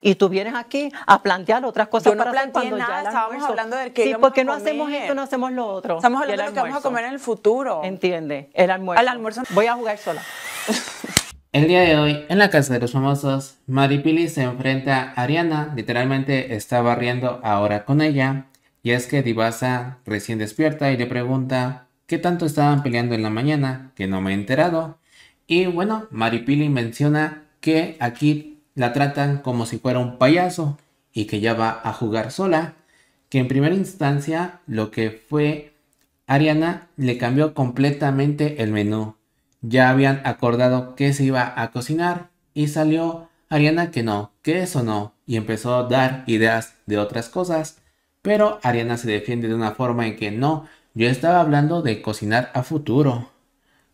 Y tú vienes aquí a plantear otras cosas. Yo no planteé nada, estábamos hablando del que Sí, porque no hacemos esto, no hacemos lo otro. Estamos hablando de lo que vamos a comer en el futuro. Entiende, el almuerzo. Al almuerzo. Voy a jugar sola. El día de hoy, en la casa de los famosos, Maripili se enfrenta a Ariana, literalmente está barriendo ahora con ella, y es que Divasa recién despierta y le pregunta qué tanto estaban peleando en la mañana, que no me he enterado, y bueno, Maripili menciona que aquí la tratan como si fuera un payaso y que ya va a jugar sola, que en primera instancia lo que fue Ariana le cambió completamente el menú. Ya habían acordado que se iba a cocinar y salió Ariana que no, que eso no, y empezó a dar ideas de otras cosas, pero Ariana se defiende de una forma en que no, yo estaba hablando de cocinar a futuro.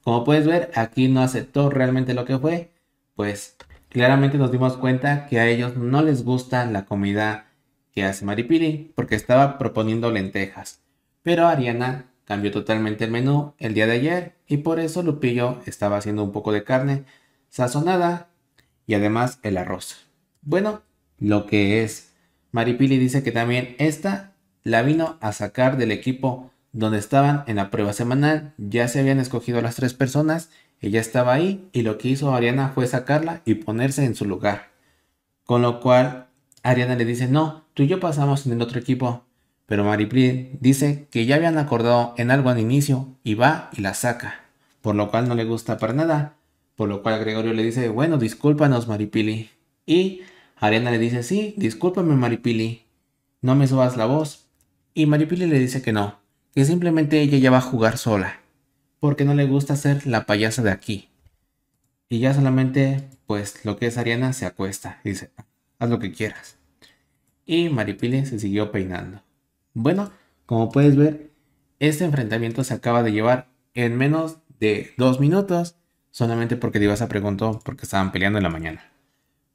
Como puedes ver, aquí no aceptó realmente lo que fue, pues claramente nos dimos cuenta que a ellos no les gusta la comida que hace Maripili, porque estaba proponiendo lentejas. Pero Ariana cambió totalmente el menú el día de ayer y por eso Lupillo estaba haciendo un poco de carne sazonada y además el arroz. Bueno, lo que es. Maripili dice que también esta la vino a sacar del equipo donde estaban en la prueba semanal. Ya se habían escogido las tres personas ella estaba ahí y lo que hizo Ariana fue sacarla y ponerse en su lugar. Con lo cual, Ariana le dice, no, tú y yo pasamos en el otro equipo. Pero Maripili dice que ya habían acordado en algo al inicio y va y la saca. Por lo cual no le gusta para nada. Por lo cual Gregorio le dice, bueno, discúlpanos Maripili. Y Ariana le dice, sí, discúlpame Maripili. No me subas la voz. Y Maripili le dice que no, que simplemente ella ya va a jugar sola porque no le gusta ser la payasa de aquí. Y ya solamente, pues lo que es Ariana se acuesta dice, haz lo que quieras. Y Maripili se siguió peinando. Bueno, como puedes ver, este enfrentamiento se acaba de llevar en menos de dos minutos, solamente porque Divasa preguntó por qué estaban peleando en la mañana.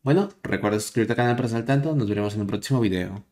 Bueno, recuerda suscribirte al canal para estar al tanto, nos veremos en un próximo video.